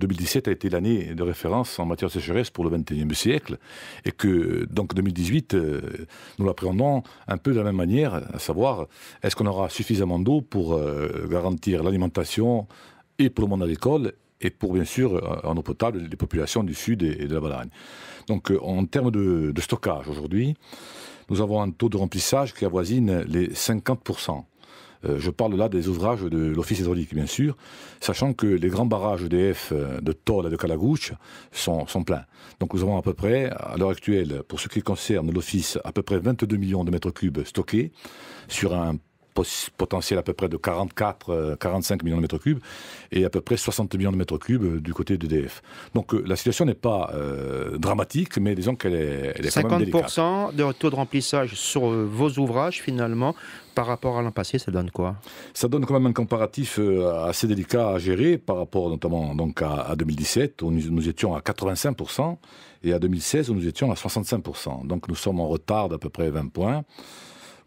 2017 a été l'année de référence en matière de sécheresse pour le XXIe siècle, et que donc 2018, euh, nous l'appréhendons un peu de la même manière, à savoir, est-ce qu'on aura suffisamment d'eau pour euh, garantir l'alimentation et pour le monde agricole et pour bien sûr euh, en eau potable les populations du sud et de la Balagne. Donc en termes de stockage aujourd'hui, nous avons un taux de remplissage qui avoisine les 50%. Euh, je parle là des ouvrages de l'Office hydraulique, bien sûr, sachant que les grands barrages EDF euh, de Toll et de Calagouche sont, sont pleins. Donc nous avons à peu près, à l'heure actuelle, pour ce qui concerne l'Office, à peu près 22 millions de mètres cubes stockés sur un potentiel à peu près de 44, 45 euh, millions de mètres cubes et à peu près 60 millions de mètres cubes euh, du côté d'EDF. Donc euh, la situation n'est pas dramatique, mais disons qu'elle est, 50% quand même de taux de remplissage sur vos ouvrages finalement par rapport à l'an passé, ça donne quoi Ça donne quand même un comparatif assez délicat à gérer par rapport notamment donc à, 2017 où nous, étions à 85% et à 2016 où nous étions à 65%. Donc nous sommes en retard d'à peu près 20 points.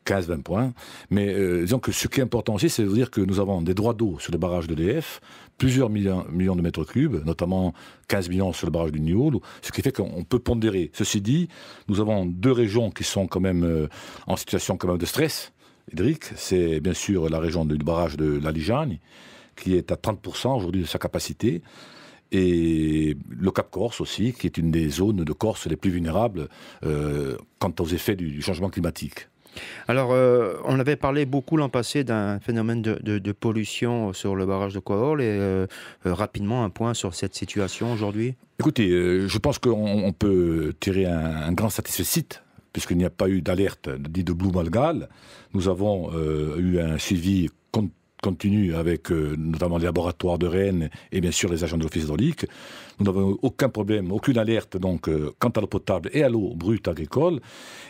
15-20 points. Mais euh, disons que ce qui est important aussi, c'est de dire que nous avons des droits d'eau sur le barrage de l'EF, plusieurs millions, de mètres cubes, notamment 15 millions sur le barrage du Nioul, ce qui fait qu'on peut pondérer. Ceci dit, nous avons deux régions qui sont quand même euh, en situation quand même de stress hydrique. C'est bien sûr la région du barrage de la qui est à 30% aujourd'hui de sa capacité et le Cap Corse aussi, qui est une des zones de Corse les plus vulnérables euh, quant aux effets du changement climatique. Alors, euh, on avait parlé beaucoup l'an passé d'un phénomène de, pollution euh, sur le barrage de Coahol et euh, rapidement un point sur cette situation aujourd'hui. Écoutez, je pense qu'on peut tirer un, grand satisfait puisqu'il n'y a pas eu d'alerte dit de Blue Malgal. Nous avons eu un suivi continue avec euh, notamment les laboratoires de Rennes et bien sûr les agents de l'Office hydraulique. Nous n'avons aucun problème, aucune alerte donc euh, quant à l'eau potable et à l'eau brute agricole.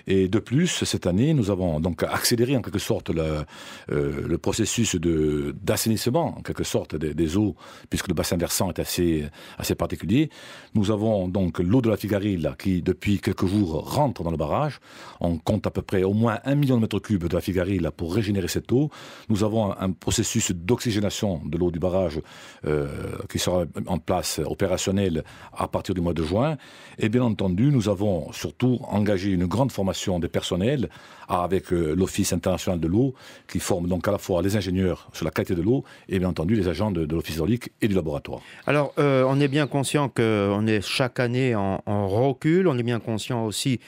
Et de plus, cette année, nous avons donc accéléré en quelque sorte euh, le processus d'assainissement en quelque sorte des, eaux, puisque le bassin versant est assez, assez particulier. Nous avons donc l'eau de la Figarille qui depuis quelques jours rentre dans le barrage. On compte à peu près au moins un million de mètres cubes de la Figarille pour régénérer cette eau. Nous avons un processus d'oxygénation de l'eau du barrage euh, qui sera en place opérationnelle à partir du mois de juin. Et bien entendu, nous avons surtout engagé une grande formation des personnels avec euh, l'Office international de l'eau qui forme donc à la fois les ingénieurs sur la qualité de l'eau et bien entendu les agents de, l'Office hydraulique et du laboratoire. Alors, euh, on est bien conscient qu'on est chaque année en, recul, on est bien conscient aussi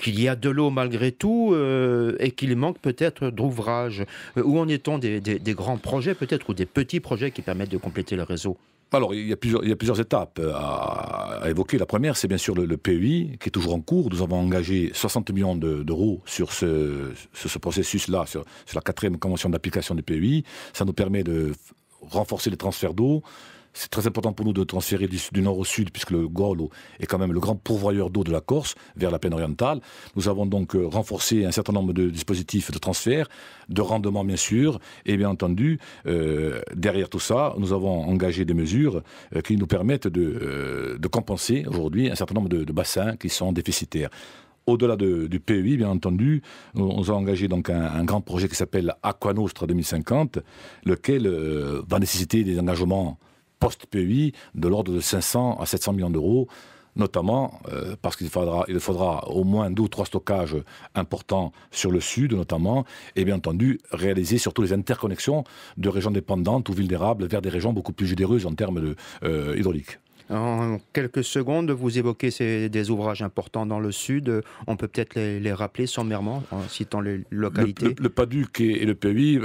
qu'il y a de l'eau malgré tout et qu'il manque peut-être d'ouvrages. où en est-on des, des, des, grands projet peut-être ou des petits projets qui permettent de compléter le réseau alors, il y, a plusieurs, il plusieurs étapes à, évoquer. La première, c'est bien sûr le, le, PEI, qui est toujours en cours. Nous avons engagé 60 millions d'euros sur ce, processus-là, sur, sur la quatrième convention d'application du PEI. Ça nous permet de renforcer les transferts d'eau, c'est très important pour nous de transférer du, nord au sud, puisque le Golo est quand même le grand pourvoyeur d'eau de la Corse vers la plaine orientale. Nous avons donc euh, renforcé un certain nombre de dispositifs de transfert, de rendement bien sûr, et bien entendu, euh, derrière tout ça, nous avons engagé des mesures euh, qui nous permettent de, compenser aujourd'hui un certain nombre de, bassins qui sont déficitaires. Au-delà du PEI, bien entendu, nous avons engagé donc un, grand projet qui s'appelle Aquanostra 2050, lequel va nécessiter des engagements post-PEI de l'ordre de 500 à 700 millions d'euros notamment euh, parce qu'il faudra, il faudra au moins deux ou trois stockages importants sur le sud, notamment, et bien entendu réaliser surtout les interconnexions de régions dépendantes ou vulnérables vers des régions beaucoup plus généreuses en termes de, hydraulique. Euh, hydrauliques. En quelques secondes, vous évoquez des ouvrages importants dans le sud. On peut peut-être les, rappeler sommairement en citant les localités. Le, PADUC et, le PEI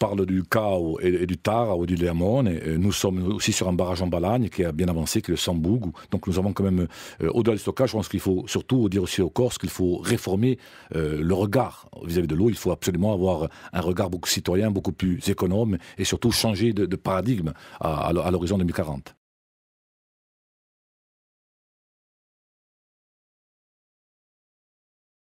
parle du chaos et, du Tara ou du Léamon, et, nous sommes aussi sur un barrage en Balagne qui a bien avancé, qui est le Samboug. Donc nous avons quand même, euh, au-delà du stockage, je pense qu'il faut surtout dire aussi aux Corses qu'il faut réformer euh, le regard vis-à-vis de l'eau. Il faut absolument avoir un regard beaucoup citoyen, beaucoup plus économe et surtout changer de, paradigme à, à l'horizon 2040.